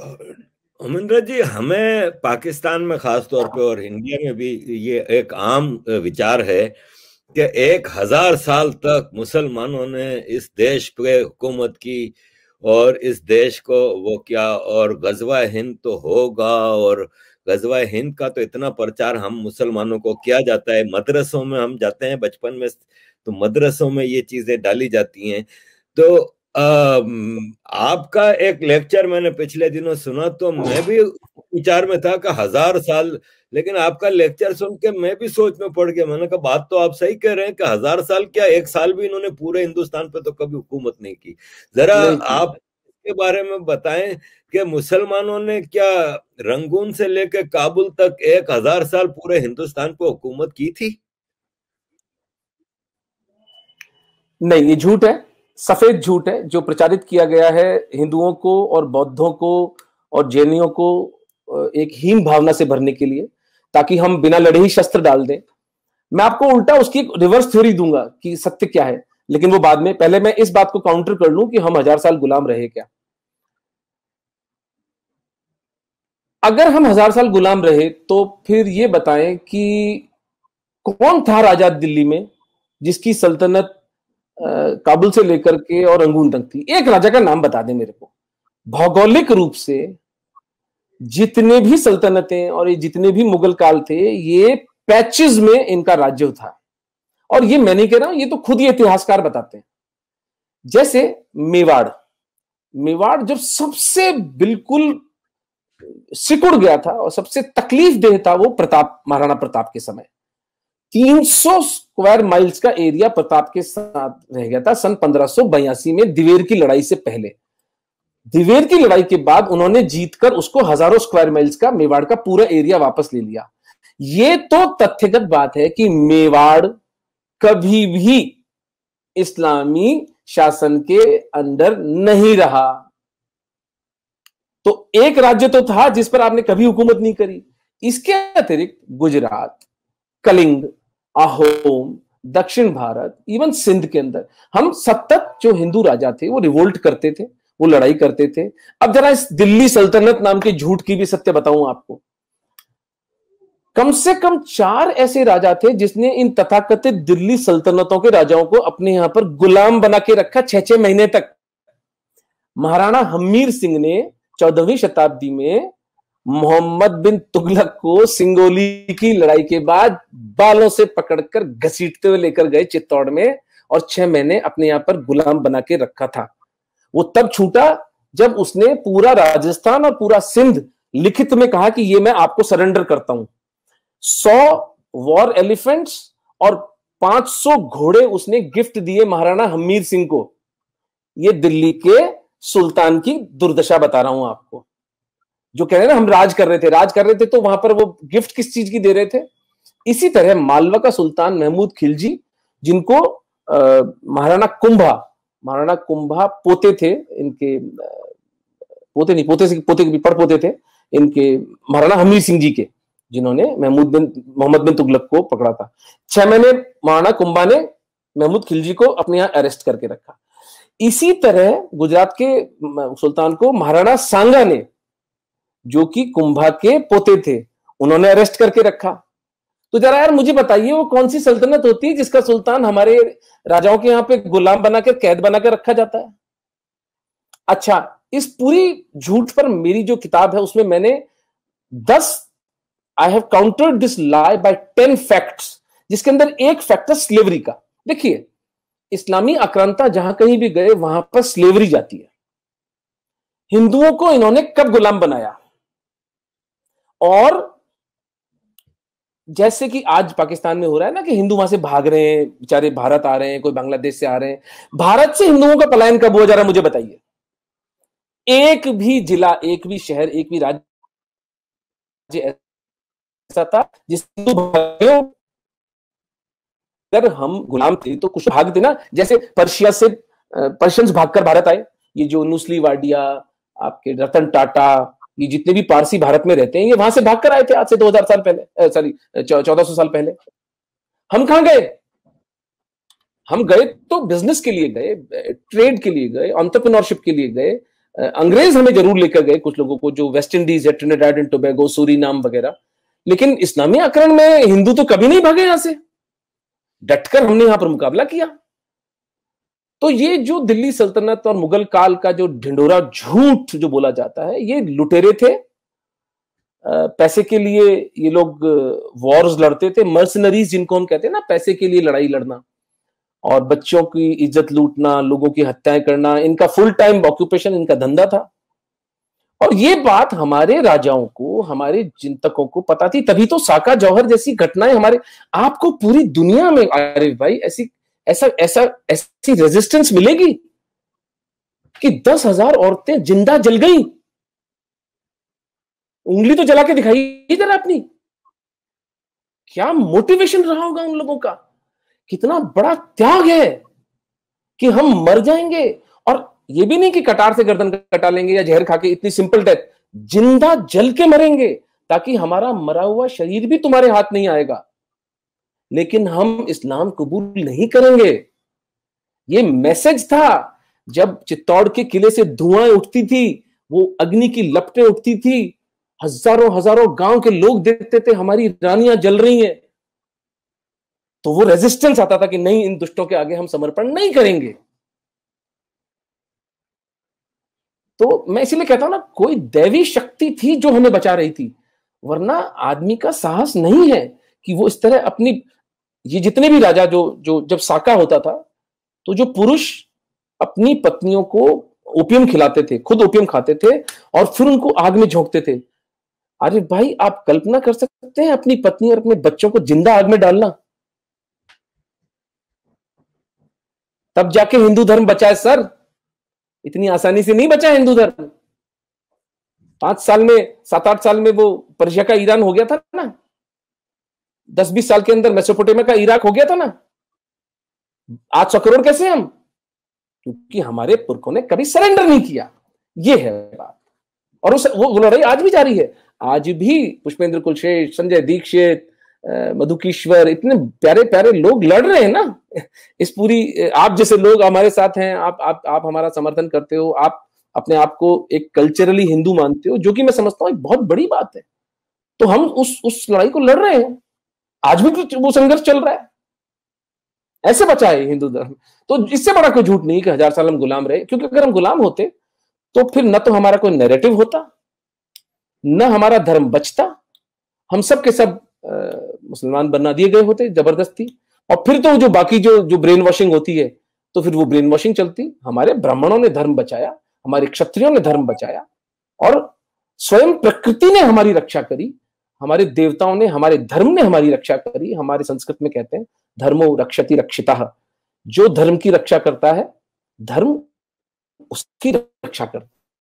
अमिंद्र जी हमें पाकिस्तान में खास तौर पे और इंडिया में भी ये एक आम विचार है कि एक हजार साल तक मुसलमानों ने इस देश पे हुकूमत की और इस देश को वो क्या और गजवा हिंद तो होगा और गजवा हिंद का तो इतना प्रचार हम मुसलमानों को किया जाता है मदरसों में हम जाते हैं बचपन में तो मदरसों में ये चीजें डाली जाती हैं तो आपका एक लेक्चर मैंने पिछले दिनों सुना तो मैं भी विचार में था कि हजार साल लेकिन आपका लेक्चर सुन के मैं भी सोच में पड़ गया मैंने कहा बात तो आप सही कह रहे हैं कि हजार साल क्या एक साल भी इन्होंने पूरे हिंदुस्तान पे तो कभी हुकूमत नहीं की जरा आप के बारे में बताएं कि मुसलमानों ने क्या रंगून से लेकर काबुल तक एक हजार साल पूरे हिंदुस्तान को हुकूमत की थी नहीं ये झूठ है सफेद झूठ है जो प्रचारित किया गया है हिंदुओं को और बौद्धों को और जैनियों को एक हीन भावना से भरने के लिए ताकि हम बिना लड़े ही शस्त्र डाल दें मैं आपको उल्टा उसकी रिवर्स थ्योरी दूंगा कि सत्य क्या है लेकिन वो बाद में पहले मैं इस बात को काउंटर कर लूं कि हम हजार साल गुलाम रहे क्या अगर हम हजार साल गुलाम रहे तो फिर ये बताएं कि कौन था राजा दिल्ली में जिसकी सल्तनत काबुल से लेकर के और अंगून तक थी एक राजा का नाम बता दे मेरे को भौगोलिक रूप से जितने भी सल्तनतें और ये जितने भी मुगल काल थे ये पैचेस में इनका राज्य था और ये मैं नहीं कह रहा हूं ये तो खुद ही इतिहासकार बताते हैं जैसे मेवाड़ मेवाड़ जब सबसे बिल्कुल सिकुड़ गया था और सबसे तकलीफ देह था वो प्रताप महाराणा प्रताप के समय 300 स्क्वायर माइल्स का एरिया प्रताप के साथ रह गया था सन पंद्रह में दिवेर की लड़ाई से पहले दिवेर की लड़ाई के बाद उन्होंने जीतकर उसको हजारों स्क्वायर माइल्स का मेवाड़ का पूरा एरिया वापस ले लिया ये तो तथ्यगत बात है कि मेवाड़ कभी भी इस्लामी शासन के अंदर नहीं रहा तो एक राज्य तो था जिस पर आपने कभी हुकूमत नहीं करी इसके अतिरिक्त गुजरात कलिंग अहोम दक्षिण भारत इवन सिंध के अंदर हम सतत जो हिंदू राजा थे वो रिवोल्ट करते थे वो लड़ाई करते थे अब जरा इस दिल्ली सल्तनत नाम के झूठ की भी सत्य बताऊं आपको कम से कम चार ऐसे राजा थे जिसने इन तथाकथित दिल्ली सल्तनतों के राजाओं को अपने यहां पर गुलाम बना के रखा छह छह महीने तक महाराणा हमीर सिंह ने चौदहवीं शताब्दी में मोहम्मद बिन तुगलक को सिंगोली की लड़ाई के बाद बालों से पकड़कर घसीटते हुए लेकर गए चित्तौड़ में और छह महीने अपने यहां पर गुलाम बना के रखा था वो तब छूटा जब उसने पूरा राजस्थान और पूरा सिंध लिखित में कहा कि ये मैं आपको सरेंडर करता हूं सौ वॉर एलिफेंट्स और 500 घोड़े उसने गिफ्ट दिए महाराणा हमीर सिंह को ये दिल्ली के सुल्तान की दुर्दशा बता रहा हूं आपको जो कह रहे हैं ना हम राज कर रहे थे राज कर रहे थे तो वहां पर वो गिफ्ट किस चीज की दे रहे थे इसी तरह मालवा का सुल्तान महमूद खिलजी जिनको महाराणा कुंभा महाराणा कुंभा पोते थे इनके पोते नहीं पोते से पोते के पड़ पोते थे इनके महाराणा हमीर सिंह जी के जिन्होंने महमूद बिन मोहम्मद बिन तुगलक को पकड़ा था छह महीने महाराणा कुंभा ने महमूद खिलजी को अपने यहां अरेस्ट करके रखा इसी तरह गुजरात के सुल्तान को महाराणा सांगा ने जो कि कुंभा के पोते थे उन्होंने अरेस्ट करके रखा तो जरा यार मुझे बताइए वो कौन सी सल्तनत होती है जिसका सुल्तान हमारे राजाओं के यहाँ पे गुलाम बनाकर कैद बनाकर रखा जाता है अच्छा इस पूरी झूठ पर मेरी जो किताब है उसमें मैंने दस I have countered this lie by ten facts जिसके अंदर एक फैक्ट है स्लेवरी का देखिए इस्लामी आक्रांता जहां कहीं भी गए वहां पर स्लेवरी जाती है हिंदुओं को इन्होंने कब गुलाम बनाया और जैसे कि आज पाकिस्तान में हो रहा है ना कि हिंदू वहां से भाग रहे हैं बेचारे भारत आ रहे हैं कोई बांग्लादेश से आ रहे हैं भारत से हिंदुओं का पलायन कब हुआ जा रहा है मुझे बताइए एक भी जिला एक भी शहर एक भी राज्य ऐसा था जिस हिंदू अगर हम गुलाम थे तो कुछ थे ना जैसे पर्शिया से पर्शियंस भागकर भारत आए ये जो नुस्ली वाडिया आपके रतन टाटा ये जितने भी पारसी भारत में रहते हैं ये वहां से भाग कर आए थे आज से 2000 साल पहले सॉरी सौ साल पहले हम कहा गए हम गए तो बिजनेस के लिए गए ट्रेड के लिए गए ऑन्टरप्रनोरशिप के लिए गए अंग्रेज हमें जरूर लेकर गए कुछ लोगों को जो वेस्ट इंडीज है ट्रिनेडाइड एंड टोबैगो नाम वगैरह लेकिन इस्लामी आक्रमण में हिंदू तो कभी नहीं भागे यहां से डटकर हमने यहां पर मुकाबला किया तो ये जो दिल्ली सल्तनत और मुगल काल का जो ढिंडोरा झूठ जो बोला जाता है ये लुटेरे थे पैसे के लिए ये लोग वॉर्स लड़ते थे मर्सनरीज जिनको हम कहते हैं ना पैसे के लिए लड़ाई लड़ना और बच्चों की इज्जत लूटना लोगों की हत्याएं करना इनका फुल टाइम ऑक्यूपेशन इनका धंधा था और ये बात हमारे राजाओं को हमारे चिंतकों को पता थी तभी तो साका जौहर जैसी घटनाएं हमारे आपको पूरी दुनिया में अरे भाई ऐसी ऐसा ऐसा ऐसी रेजिस्टेंस मिलेगी कि दस हजार औरतें जिंदा जल गई उंगली तो जला के दिखाई जरा अपनी क्या मोटिवेशन रहा होगा उन लोगों का कितना बड़ा त्याग है कि हम मर जाएंगे और यह भी नहीं कि कटार से गर्दन कटा लेंगे या जहर खा के इतनी सिंपल डेथ जिंदा जल के मरेंगे ताकि हमारा मरा हुआ शरीर भी तुम्हारे हाथ नहीं आएगा लेकिन हम इस्लाम कबूल नहीं करेंगे ये मैसेज था जब चित्तौड़ के किले से धुआं उठती थी वो अग्नि की लपटें उठती थी हजारों हजारों गांव के लोग देखते थे हमारी रानियां जल रही हैं तो वो रेजिस्टेंस आता था कि नहीं इन दुष्टों के आगे हम समर्पण नहीं करेंगे तो मैं इसीलिए कहता हूं ना कोई दैवी शक्ति थी जो हमें बचा रही थी वरना आदमी का साहस नहीं है कि वो इस तरह अपनी ये जितने भी राजा जो जो जब साका होता था तो जो पुरुष अपनी पत्नियों को ओपियम खिलाते थे खुद ओपियम खाते थे और फिर उनको आग में झोंकते थे अरे भाई आप कल्पना कर सकते हैं अपनी पत्नी और अपने बच्चों को जिंदा आग में डालना तब जाके हिंदू धर्म बचा है सर इतनी आसानी से नहीं बचा हिंदू धर्म पांच साल में सात आठ साल में वो परिजा का ईरान हो गया था ना दस बीस साल के अंदर मेसोपोटेमिया का इराक हो गया था ना आज सौ करोड़ कैसे हम क्योंकि हमारे पुरखों ने कभी सरेंडर नहीं किया ये है बात और उस वो लड़ाई आज भी जारी है आज भी पुष्पेंद्र कुलशेष संजय दीक्षित मधुकिश्वर इतने प्यारे प्यारे लोग लड़ रहे हैं ना इस पूरी आप जैसे लोग हमारे साथ हैं आप आप आप हमारा समर्थन करते हो आप अपने आप को एक कल्चरली हिंदू मानते हो जो कि मैं समझता हूँ एक बहुत बड़ी बात है तो हम उस उस लड़ाई को लड़ रहे हैं आज भी तो वो संघर्ष चल रहा है ऐसे बचा है हिंदू धर्म तो इससे बड़ा कोई झूठ नहीं कि हजार साल हम गुलाम रहे क्योंकि अगर हम गुलाम होते तो फिर न तो हमारा कोई नैरेटिव होता न हमारा धर्म बचता हम सब के सब मुसलमान बना दिए गए होते जबरदस्ती और फिर तो जो बाकी जो जो ब्रेन वॉशिंग होती है तो फिर वो ब्रेन वॉशिंग चलती हमारे ब्राह्मणों ने धर्म बचाया हमारे क्षत्रियों ने धर्म बचाया और स्वयं प्रकृति ने हमारी रक्षा करी हमारे देवताओं ने हमारे धर्म ने हमारी रक्षा करी हमारे संस्कृत में कहते हैं धर्मो रक्षति रक्षिता जो धर्म की रक्षा करता है धर्म उसकी रक्षा करता है